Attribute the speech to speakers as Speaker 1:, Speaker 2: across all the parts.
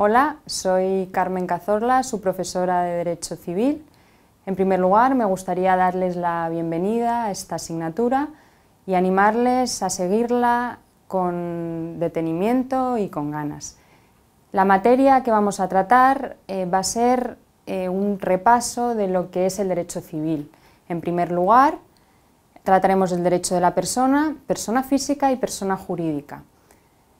Speaker 1: Hola, soy Carmen Cazorla, su profesora de Derecho Civil. En primer lugar, me gustaría darles la bienvenida a esta asignatura y animarles a seguirla con detenimiento y con ganas. La materia que vamos a tratar eh, va a ser eh, un repaso de lo que es el derecho civil. En primer lugar, trataremos el derecho de la persona, persona física y persona jurídica.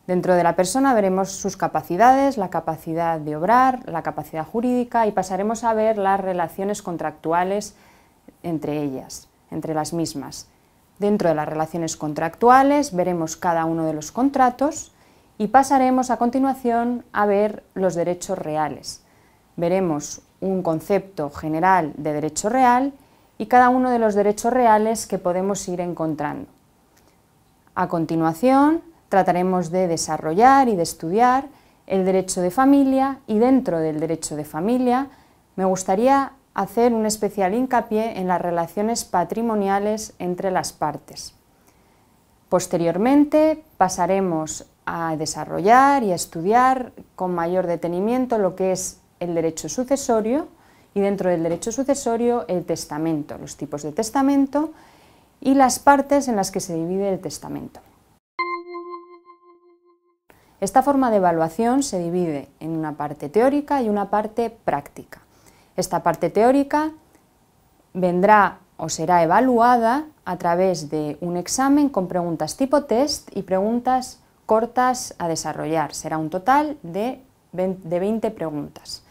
Speaker 1: Dentro de la persona veremos sus capacidades, la capacidad de obrar, la capacidad jurídica y pasaremos a ver las relaciones contractuales entre ellas, entre las mismas. Dentro de las relaciones contractuales veremos cada uno de los contratos y pasaremos a continuación a ver los derechos reales. Veremos un concepto general de derecho real y cada uno de los derechos reales que podemos ir encontrando. A continuación trataremos de desarrollar y de estudiar el derecho de familia y dentro del derecho de familia me gustaría hacer un especial hincapié en las relaciones patrimoniales entre las partes. Posteriormente pasaremos a desarrollar y a estudiar con mayor detenimiento lo que es el derecho sucesorio y dentro del derecho sucesorio el testamento, los tipos de testamento y las partes en las que se divide el testamento. Esta forma de evaluación se divide en una parte teórica y una parte práctica. Esta parte teórica vendrá o será evaluada a través de un examen con preguntas tipo test y preguntas cortas a desarrollar. Será un total de 20 preguntas.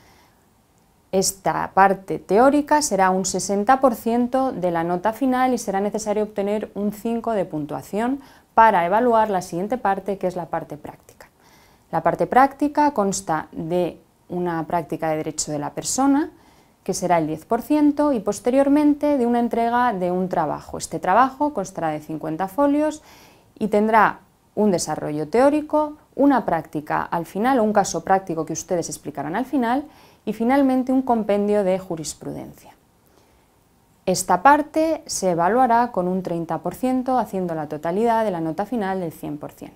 Speaker 1: Esta parte teórica será un 60% de la nota final y será necesario obtener un 5 de puntuación para evaluar la siguiente parte, que es la parte práctica. La parte práctica consta de una práctica de derecho de la persona, que será el 10%, y posteriormente de una entrega de un trabajo. Este trabajo constará de 50 folios y tendrá un desarrollo teórico, una práctica al final, o un caso práctico que ustedes explicarán al final, y finalmente un compendio de jurisprudencia. Esta parte se evaluará con un 30%, haciendo la totalidad de la nota final del 100%.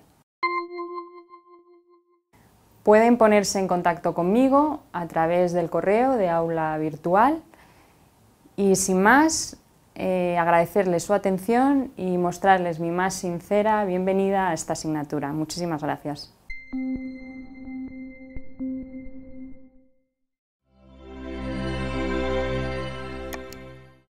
Speaker 1: Pueden ponerse en contacto conmigo a través del correo de aula virtual y sin más, eh, agradecerles su atención y mostrarles mi más sincera bienvenida a esta asignatura. Muchísimas gracias.